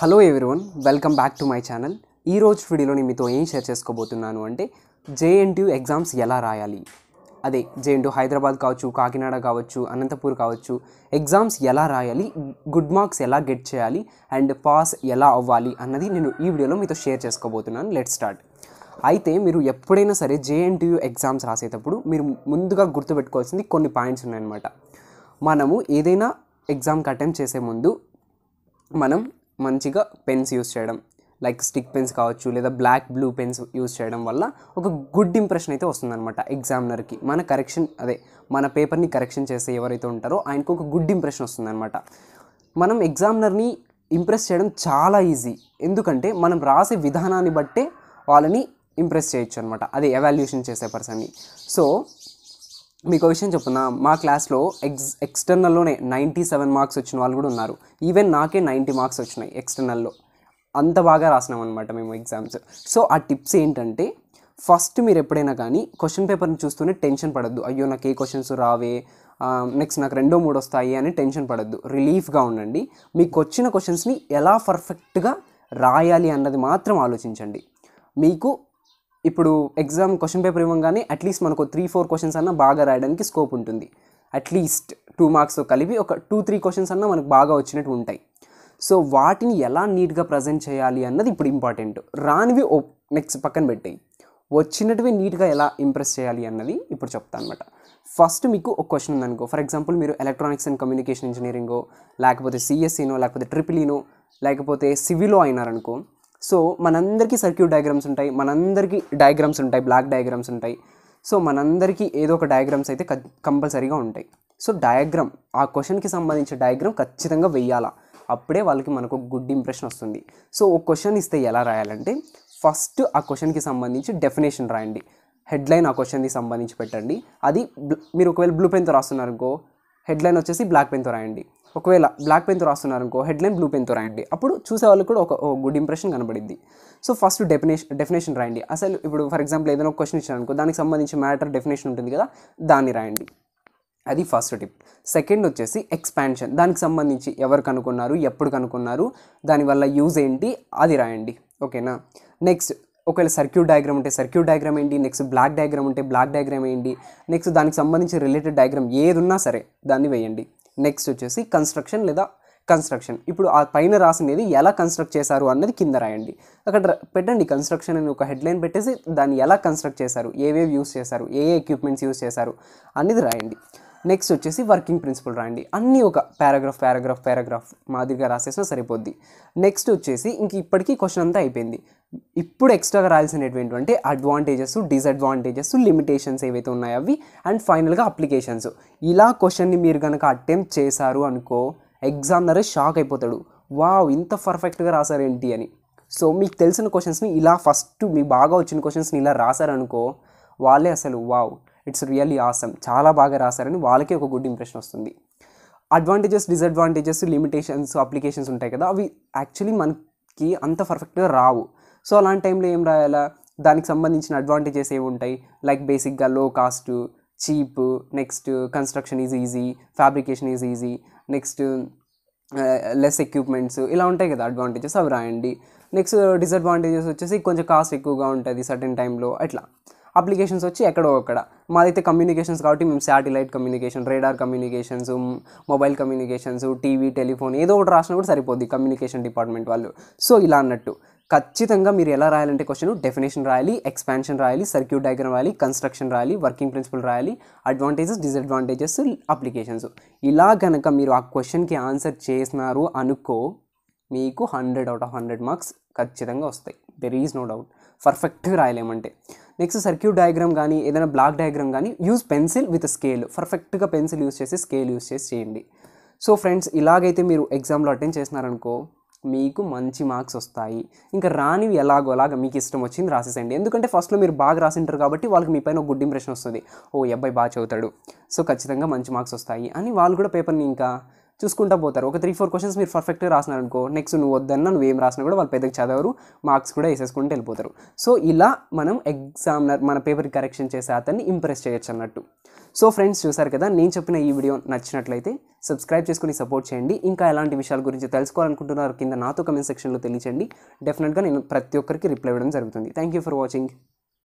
hello everyone welcome back to my channel ఈ రోజు వీడియోలో నేను మీతో ఏం షేర్ చేసుకోబోతున్నాను అంటే జేఎన్టీయూ ఎగ్జామ్స్ ఎలా రాయాలి అదే జేఎన్టీయూ హైదరాబాద్ కావచ్చు కాకినాడ కావచ్చు అనంతపూర్ కావచ్చు ఎగ్జామ్స్ ఎలా రాయాలి గుడ్ మార్క్స్ ఎలా గెట్ చేయాలి అండ్ పాస్ ఎలా అవ్వాలి అన్నది నేను ఈ వీడియోలో మీతో షేర్ చేసుకోబోతున్నాను లెట్ స్టార్ట్ అయితే మీరు ఎప్పుడైనా సరే జేఎన్టీయూ ఎగ్జామ్స్ రాసేటప్పుడు మీరు ముందుగా గుర్తుపెట్టుకోవాల్సింది కొన్ని పాయింట్స్ ఉన్నాయన్నమాట మనము ఏదైనా ఎగ్జామ్కి అటెంప్ట్ చేసే ముందు మనం మంచిగా పెన్స్ యూస్ చేయడం లైక్ స్టిక్ పెన్స్ కావచ్చు లేదా బ్లాక్ బ్లూ పెన్స్ యూస్ చేయడం వల్ల ఒక గుడ్ ఇంప్రెషన్ అయితే వస్తుందన్నమాట ఎగ్జామినర్కి మన కరెక్షన్ అదే మన పేపర్ని కరెక్షన్ చేసే ఎవరైతే ఉంటారో ఆయనకు ఒక గుడ్ ఇంప్రెషన్ వస్తుందన్నమాట మనం ఎగ్జామినర్ని ఇంప్రెస్ చేయడం చాలా ఈజీ ఎందుకంటే మనం రాసే విధానాన్ని బట్టే వాళ్ళని ఇంప్రెస్ చేయొచ్చు అనమాట అదే ఎవాల్యుయేషన్ చేసే పర్సన్ని సో మీకు విషయం చెప్తున్నా మా క్లాస్లో ఎక్స్ ఎక్స్టర్నల్లోనే నైంటీ సెవెన్ మార్క్స్ వచ్చిన వాళ్ళు కూడా ఉన్నారు ఈవెన్ నాకే నైంటీ మార్క్స్ వచ్చినాయి ఎక్స్టర్నల్లో అంత బాగా రాసినాం అనమాట మేము ఎగ్జామ్స్ సో ఆ టిప్స్ ఏంటంటే ఫస్ట్ మీరు ఎప్పుడైనా కానీ క్వశ్చన్ పేపర్ని చూస్తూనే టెన్షన్ పడద్దు అయ్యో నాకు ఏ క్వశ్చన్స్ రావే నెక్స్ట్ నాకు రెండో మూడు వస్తాయి అని టెన్షన్ పడద్దు రిలీఫ్గా ఉండండి మీకు వచ్చిన క్వశ్చన్స్ని ఎలా పర్ఫెక్ట్గా రాయాలి అన్నది మాత్రం ఆలోచించండి మీకు ఇప్పుడు ఎగ్జామ్ క్వశ్చన్ పేపర్ ఇవ్వగానే అట్లీస్ట్ మనకు త్రీ ఫోర్ క్వశ్చన్స్ అన్న బాగా రాయడానికి స్కోప్ ఉంటుంది అట్లీస్ట్ టూ మార్క్స్ కలిపి ఒక టూ త్రీ క్వశ్చన్స్ అన్న మనకు బాగా వచ్చినట్టు ఉంటాయి సో వాటిని ఎలా నీట్గా ప్రజెంట్ చేయాలి అన్నది ఇప్పుడు ఇంపార్టెంట్ రానివి నెక్స్ట్ పక్కన పెట్టాయి వచ్చినటువే నీట్గా ఎలా ఇంప్రెస్ చేయాలి అన్నది ఇప్పుడు చెప్తాను అనమాట ఫస్ట్ మీకు ఒక క్వశ్చన్ ఉందనుకో ఫర్ ఎగ్జాంపుల్ మీరు ఎలక్ట్రానిక్స్ అండ్ కమ్యూనికేషన్ ఇంజనీరింగో లేకపోతే సిఎస్సినో e లేకపోతే ఈనో e లేకపోతే సివిలో అయినారనుకో సో మనందరికీ సర్క్యూట్ డయాగ్రామ్స్ ఉంటాయి మనందరికీ డయాగ్రామ్స్ ఉంటాయి బ్లాక్ డయాగ్రామ్స్ ఉంటాయి సో మనందరికీ ఏదో ఒక డయాగ్రామ్స్ అయితే కంపల్సరీగా ఉంటాయి సో డయాగ్రామ్ ఆ క్వశ్చన్కి సంబంధించిన డయాగ్రామ్ ఖచ్చితంగా వెయ్యాలా అప్పుడే వాళ్ళకి మనకు గుడ్ ఇంప్రెషన్ వస్తుంది సో ఒక క్వశ్చన్ ఇస్తే ఎలా రాయాలంటే ఫస్ట్ ఆ క్వశ్చన్కి సంబంధించి డెఫినేషన్ రాయండి హెడ్లైన్ ఆ క్వశ్చన్కి సంబంధించి పెట్టండి అది మీరు ఒకవేళ బ్లూ పెన్తో గో హెడ్లైన్ వచ్చేసి బ్లాక్ పెన్తో రాయండి ఒకవేళ బ్లాక్ పెన్తో రాస్తున్నారనుకో హెడ్లైన్ బ్లూ పెన్తో రాయండి అప్పుడు చూసే వాళ్ళకి కూడా ఒక గుడ్ ఇంప్రెషన్ కనబడింది సో ఫస్ట్ డెఫినేషన్ డెఫినేషన్ రాయండి అసలు ఇప్పుడు ఫర్ ఎగ్జాంపుల్ ఏదైనా ఒక క్వశ్చన్ ఇచ్చారనుకో దానికి సంబంధించి మ్యాటర్ డెఫినేషన్ ఉంటుంది కదా దాన్ని రాయండి అది ఫస్ట్ టిప్ సెకండ్ వచ్చేసి ఎక్స్పాన్షన్ దానికి సంబంధించి ఎవరు కనుక్కున్నారు ఎప్పుడు కనుక్కున్నారు దానివల్ల యూజ్ ఏంటి అది రాయండి ఓకేనా నెక్స్ట్ ఒకవేళ సర్క్యూట్ డయాగ్రామ్ ఉంటే సర్క్యూట్ డయాగ్రామ్ ఏంటి నెక్స్ట్ బ్లాక్ డయాగ్రామ్ ఉంటే బ్లాక్ డయాగ్రామ్ ఏంటి నెక్స్ట్ దానికి సంబంధించి రిలేటెడ్ డయాగ్రామ్ ఏదున్నా సరే దాన్ని వేయండి నెక్స్ట్ వచ్చేసి కన్స్ట్రక్షన్ లేదా కన్స్ట్రక్షన్ ఇప్పుడు ఆ పైన రాసినది ఎలా కన్స్ట్రక్ట్ చేశారు అన్నది కింద రాయండి అక్కడ పెట్టండి కన్స్ట్రక్షన్ అని ఒక హెడ్లైన్ పెట్టేసి దాన్ని ఎలా కన్స్ట్రక్ట్ చేశారు ఏవేవి యూస్ చేశారు ఏ ఏ ఎక్విప్మెంట్స్ యూస్ చేశారు అనేది రాయండి నెక్స్ట్ వచ్చేసి వర్కింగ్ ప్రిన్సిపల్ రాయండి అన్నీ ఒక పారాగ్రాఫ్ పారాగ్రాఫ్ పారాగ్రాఫ్ మాదిరిగా రాసేసినా సరిపోద్ది నెక్స్ట్ వచ్చేసి ఇంక ఇప్పటికీ క్వశ్చన్ అంతా అయిపోయింది ఇప్పుడు ఎక్స్ట్రాగా రాయాల్సినటువంటి అంటే అడ్వాంటేజెస్ డిసడ్వాంటేజెస్ లిమిటేషన్స్ ఏవైతే ఉన్నాయో అవి అండ్ ఫైనల్గా అప్లికేషన్స్ ఇలా క్వశ్చన్ని మీరు కనుక అటెంప్ట్ చేశారు అనుకో ఎగ్జామినరే షాక్ అయిపోతాడు వావ్ ఇంత పర్ఫెక్ట్గా రాశారేంటి అని సో మీకు తెలిసిన క్వశ్చన్స్ని ఇలా ఫస్ట్ మీకు బాగా వచ్చిన క్వశ్చన్స్ని ఇలా రాశారనుకో వాళ్ళే అసలు వావ్ ఇట్స్ రియల్లీ ఆసమ్ చాలా బాగా రాశారని వాళ్ళకే ఒక గుడ్ ఇంప్రెషన్ వస్తుంది అడ్వాంటేజెస్ డిసడ్వాంటేజెస్ లిమిటేషన్స్ అప్లికేషన్స్ ఉంటాయి కదా అవి యాక్చువల్లీ మనకి అంత పర్ఫెక్ట్గా రావు సో అలాంటి టైంలో ఏం రాయాలా దానికి సంబంధించిన అడ్వాంటేజెస్ ఏవి ఉంటాయి లైక్ బేసిక్గా low cost cheap next construction is easy fabrication is easy next less equipments ఇలా ఉంటాయి కదా అడ్వాంటేజెస్ అవి రాయండి నెక్స్ట్ డిసడ్వాంటేజెస్ వచ్చేసి కొంచెం కాస్ట్ ఎక్కువగా ఉంటుంది సర్టెన్ టైంలో అట్లా అప్లికేషన్స్ వచ్చి ఎక్కడో అక్కడ మాదైతే కమ్యూనికేషన్స్ కాబట్టి మేము satellite communication radar communications mobile communications TV telephone ఏదో ఒకటి రాసినా కూడా సరిపోద్ది కమ్యూనికేషన్ డిపార్ట్మెంట్ వాళ్ళు సో ఇలా అన్నట్టు ఖచ్చితంగా మీరు ఎలా రాయాలంటే క్వశ్చన్ డెఫినేషన్ రాయాలి ఎక్స్పాన్షన్ రాయాలి సర్క్యూట్ డయాగ్రామ్ రాయాలి కన్స్ట్రక్షన్ రాయాలి వర్కింగ్ ప్రిన్సిపల్ రాయాలి అడ్వాంటేజెస్ డిసడ్వాంటేజెస్ అప్లికేషన్స్ ఇలా కనుక మీరు ఆ క్వశ్చన్కి ఆన్సర్ చేసినారు అనుకో మీకు hundred out of hundred marks ఖచ్చితంగా వస్తాయి దెర్ ఈజ్ నో డౌట్ పర్ఫెక్ట్గా రాయలేమంటే నెక్స్ట్ సర్క్యూట్ డయాగ్రామ్ కానీ ఏదైనా బ్లాక్ డయాగ్రామ్ కానీ యూజ్ పెన్సిల్ విత్ స్కేల్ పర్ఫెక్ట్గా పెన్సిల్ యూజ్ చేసి స్కేల్ యూజ్ చేసి చేయండి సో ఫ్రెండ్స్ ఇలాగైతే మీరు ఎగ్జామ్లో అటెండ్ చేసినారనుకో మీకు మంచి మార్క్స్ వస్తాయి ఇంకా రానివి ఎలాగో అలాగా మీకు ఇష్టం వచ్చింది రాసేసండి ఎందుకంటే ఫస్ట్లో మీరు బాగా రాసింటారు కాబట్టి వాళ్ళకి మీ పైన ఒక గుడ్ ఇంప్రెషన్ వస్తుంది ఓ అబ్బాయి బాగా చదువుతాడు సో ఖచ్చితంగా మంచి మార్క్స్ వస్తాయి అని వాళ్ళు కూడా పేపర్ని ఇంకా చూసుకుంటూ పోతారు ఒక త్రీ ఫోర్ క్వశ్చన్స్ మీరు పర్ఫెక్ట్గా రాసినారనుకో నెక్స్ట్ నువ్వు వద్దన్న నువ్వు ఏం రాసినా కూడా వాళ్ళు పెద్దగా చదవరు మార్క్స్ కూడా వేసేసుకుంటూ వెళ్ళిపోతారు సో ఇలా మనం ఎగ్జామినర్ మన పేపర్ కరెక్షన్ చేసే అతన్ని ఇంప్రెస్ చేయొచ్చు అన్నట్టు సో ఫ్రెండ్స్ చూసారు కదా నేను చెప్పిన ఈ వీడియో నచ్చినట్లయితే సబ్స్క్రైబ్ చేసుకుని సపోర్ట్ చేయండి ఇంకా ఎలాంటి విషయాల గురించి తెలుసుకోవాలనుకుంటున్నారు కింద నాతో కమెంట్ సెక్షన్లో తెలియచేయండి డెఫినెట్గా నేను ప్రతి ఒక్కరికి రిప్లై ఇవ్వడం జరుగుతుంది థ్యాంక్ యూ ఫర్ వాచింగ్